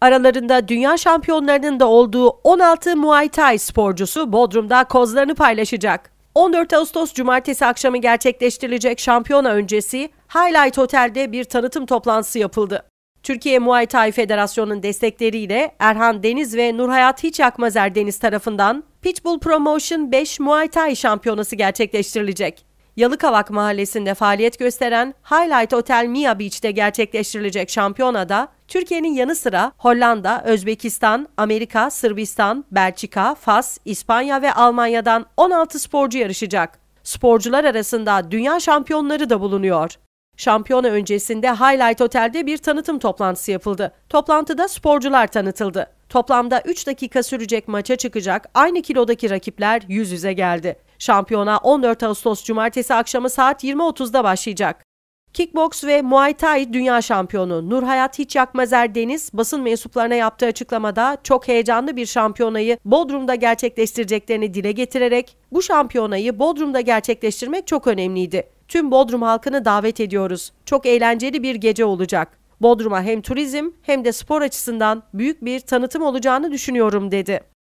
Aralarında dünya şampiyonlarının da olduğu 16 Muay Thai sporcusu Bodrum'da kozlarını paylaşacak. 14 Ağustos Cumartesi akşamı gerçekleştirilecek şampiyona öncesi Highlight Hotel'de bir tanıtım toplantısı yapıldı. Türkiye Muay Thai Federasyonu'nun destekleriyle Erhan Deniz ve Nurhayat Hiç Yakmazer Deniz tarafından Pitbull Promotion 5 Muay Thai şampiyonası gerçekleştirilecek. Yalıkavak Mahallesi'nde faaliyet gösteren Highlight Hotel Mia Beach'te gerçekleştirilecek şampiyonada Türkiye'nin yanı sıra Hollanda, Özbekistan, Amerika, Sırbistan, Belçika, Fas, İspanya ve Almanya'dan 16 sporcu yarışacak. Sporcular arasında dünya şampiyonları da bulunuyor. Şampiyona öncesinde Highlight Otel'de bir tanıtım toplantısı yapıldı. Toplantıda sporcular tanıtıldı. Toplamda 3 dakika sürecek maça çıkacak aynı kilodaki rakipler yüz yüze geldi. Şampiyona 14 Ağustos Cumartesi akşamı saat 20.30'da başlayacak. Kickbox ve Muay Thai dünya şampiyonu Nurhayat Hiç Yakmazer Deniz basın mensuplarına yaptığı açıklamada çok heyecanlı bir şampiyonayı Bodrum'da gerçekleştireceklerini dile getirerek bu şampiyonayı Bodrum'da gerçekleştirmek çok önemliydi. Tüm Bodrum halkını davet ediyoruz. Çok eğlenceli bir gece olacak. Bodrum'a hem turizm hem de spor açısından büyük bir tanıtım olacağını düşünüyorum dedi.